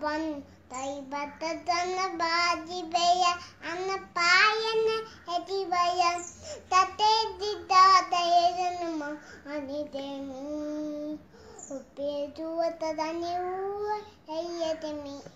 bunny. Dai bata tana baji beya an payana eti baya tate dita